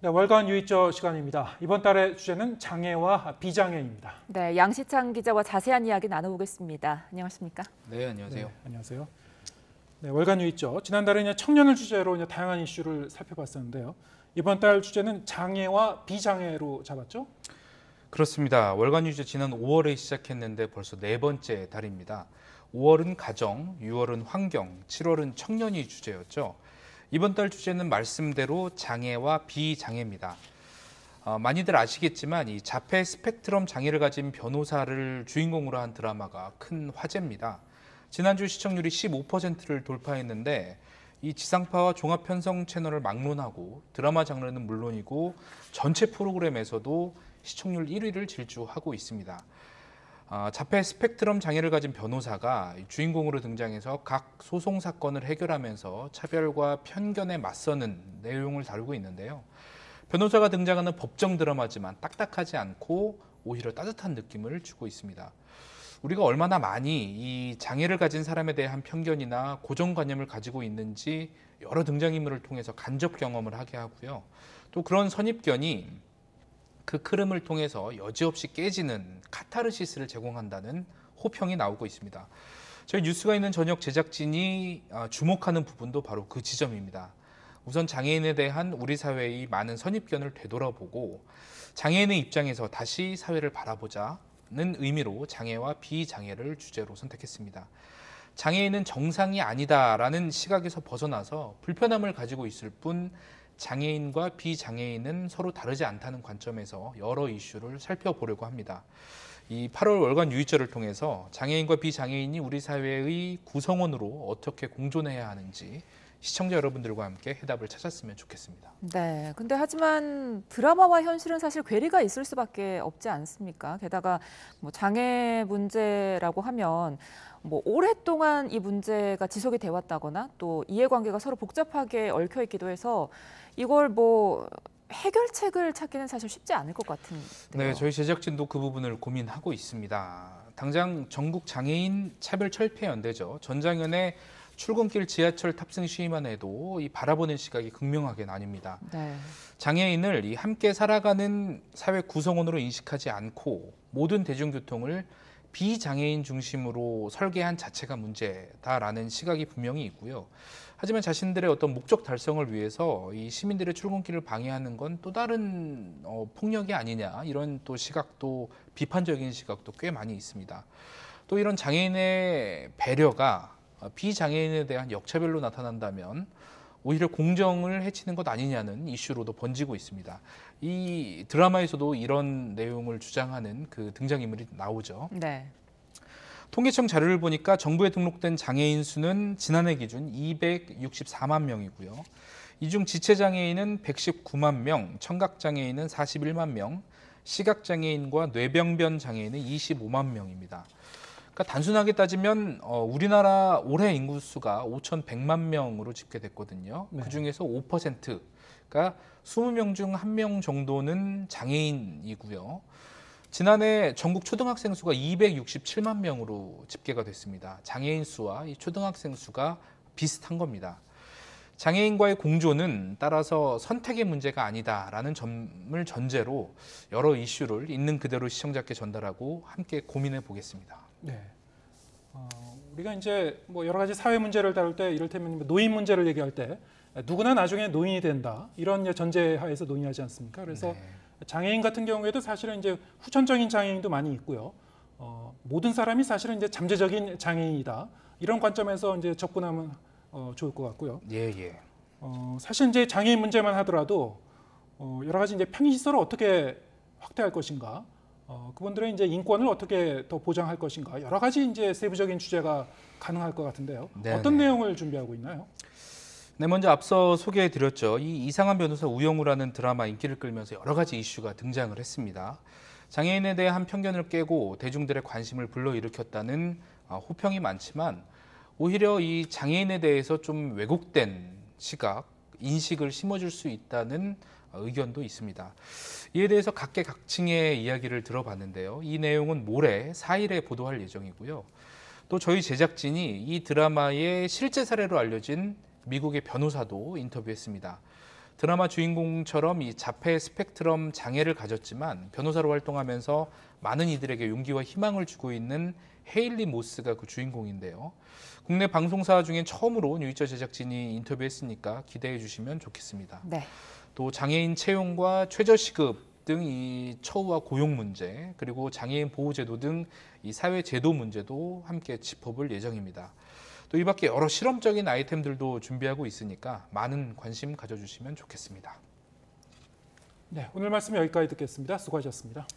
네, 월간 유의저 시간입니다. 이번 달의 주제는 장애와 비장애입니다. 네, 양시창 기자와 자세한 이야기 나눠보겠습니다. 안녕하십니까? 네, 안녕하세요. 네, 안녕하세요. 네, 월간 유의저 지난달에 청년을 주제로 다양한 이슈를 살펴봤었는데요. 이번 달 주제는 장애와 비장애로 잡았죠? 그렇습니다. 월간 유의저 지난 5월에 시작했는데 벌써 네 번째 달입니다. 5월은 가정, 6월은 환경, 7월은 청년이 주제였죠. 이번 달 주제는 말씀대로 장애와 비장애입니다. 어, 많이들 아시겠지만 이 자폐 스펙트럼 장애를 가진 변호사를 주인공으로 한 드라마가 큰 화제입니다. 지난주 시청률이 15%를 돌파했는데 이 지상파와 종합 편성 채널을 막론하고 드라마 장르는 물론이고 전체 프로그램에서도 시청률 1위를 질주하고 있습니다. 아, 자폐 스펙트럼 장애를 가진 변호사가 주인공으로 등장해서 각 소송 사건을 해결하면서 차별과 편견에 맞서는 내용을 다루고 있는데요. 변호사가 등장하는 법정 드라마지만 딱딱하지 않고 오히려 따뜻한 느낌을 주고 있습니다. 우리가 얼마나 많이 이 장애를 가진 사람에 대한 편견이나 고정관념을 가지고 있는지 여러 등장인물을 통해서 간접 경험을 하게 하고요. 또 그런 선입견이 그 흐름을 통해서 여지없이 깨지는 카타르시스를 제공한다는 호평이 나오고 있습니다. 저희 뉴스가 있는 저녁 제작진이 아, 주목하는 부분도 바로 그 지점입니다. 우선 장애인에 대한 우리 사회의 많은 선입견을 되돌아보고 장애인의 입장에서 다시 사회를 바라보자는 의미로 장애와 비장애를 주제로 선택했습니다. 장애인은 정상이 아니다라는 시각에서 벗어나서 불편함을 가지고 있을 뿐 장애인과 비장애인은 서로 다르지 않다는 관점에서 여러 이슈를 살펴보려고 합니다. 이 8월 월간 유의절을 통해서 장애인과 비장애인이 우리 사회의 구성원으로 어떻게 공존해야 하는지 시청자 여러분들과 함께 해답을 찾았으면 좋겠습니다. 네. 근데 하지만 드라마와 현실은 사실 괴리가 있을 수밖에 없지 않습니까? 게다가 뭐 장애 문제라고 하면 뭐 오랫동안 이 문제가 지속이 돼 왔다거나 또 이해관계가 서로 복잡하게 얽혀 있기도 해서 이걸 뭐 해결책을 찾기는 사실 쉽지 않을 것 같은데요. 네, 저희 제작진도 그 부분을 고민하고 있습니다. 당장 전국 장애인 차별 철폐 연대죠. 전장현의 출근길 지하철 탑승 시위만 해도 이 바라보는 시각이 극명하게 나뉩니다. 네. 장애인을 이 함께 살아가는 사회 구성원으로 인식하지 않고 모든 대중교통을 비장애인 중심으로 설계한 자체가 문제다라는 시각이 분명히 있고요. 하지만 자신들의 어떤 목적 달성을 위해서 이 시민들의 출근길을 방해하는 건 또 다른 어, 폭력이 아니냐 이런 또 시각도 비판적인 시각도 꽤 많이 있습니다. 또 이런 장애인의 배려가 어, 비장애인에 대한 역차별로 나타난다면 오히려 공정을 해치는 것 아니냐는 이슈로도 번지고 있습니다. 이 드라마에서도 이런 내용을 주장하는 그 등장인물이 나오죠. 네. 통계청 자료를 보니까 정부에 등록된 장애인 수는 지난해 기준 264만 명이고요. 이 중 지체장애인은 119만 명, 청각장애인은 41만 명, 시각장애인과 뇌병변 장애인은 25만 명입니다. 그러니까 단순하게 따지면 어, 우리나라 올해 인구수가 5,100만 명으로 집계됐거든요. 네. 그 중에서 5%가 20명 중 1명 정도는 장애인이고요. 지난해 전국 초등학생 수가 267만 명으로 집계가 됐습니다. 장애인 수와 이 초등학생 수가 비슷한 겁니다. 장애인과의 공존은 따라서 선택의 문제가 아니다라는 점을 전제로 여러 이슈를 있는 그대로 시청자께 전달하고 함께 고민해 보겠습니다. 네. 어, 우리가 이제 뭐 여러 가지 사회 문제를 다룰 때 이를테면 뭐 노인 문제를 얘기할 때 누구나 나중에 노인이 된다 이런 전제하에서 논의하지 않습니까? 그래서 네. 장애인 같은 경우에도 사실은 이제 후천적인 장애인도 많이 있고요. 어, 모든 사람이 사실은 이제 잠재적인 장애인이다 이런 관점에서 이제 접근하면 어, 좋을 것 같고요. 예, 예. 어, 사실 이제 장애인 문제만 하더라도 어, 여러 가지 이제 편의 시설을 어떻게 확대할 것인가 어, 그분들의 이제 인권을 어떻게 더 보장할 것인가 여러 가지 이제 세부적인 주제가 가능할 것 같은데요. 네네. 어떤 네. 내용을 준비하고 있나요? 네, 먼저 앞서 소개해드렸죠. 이 이상한 변호사 우영우라는 드라마 인기를 끌면서 여러 가지 이슈가 등장을 했습니다. 장애인에 대한 편견을 깨고 대중들의 관심을 불러일으켰다는 아, 호평이 많지만 오히려 이 장애인에 대해서 좀 왜곡된 시각, 인식을 심어줄 수 있다는 의견도 있습니다. 이에 대해서 각계각층의 이야기를 들어봤는데요. 이 내용은 모레 4일에 보도할 예정이고요. 또 저희 제작진이 이 드라마의 실제 사례로 알려진 미국의 변호사도 인터뷰했습니다. 드라마 주인공처럼 이 자폐 스펙트럼 장애를 가졌지만 변호사로 활동하면서 많은 이들에게 용기와 희망을 주고 있는 헤일리 모스가 그 주인공인데요. 국내 방송사 중엔 처음으로 뉴이처 제작진이 인터뷰했으니까 기대해 주시면 좋겠습니다. 네. 또 장애인 채용과 최저시급 등 이 처우와 고용 문제 그리고 장애인 보호제도 등 이 사회 제도 문제도 함께 짚어볼 예정입니다. 또 이밖에 여러 실험적인 아이템들도 준비하고 있으니까 많은 관심 가져주시면 좋겠습니다. 네, 오늘 말씀 여기까지 듣겠습니다. 수고하셨습니다.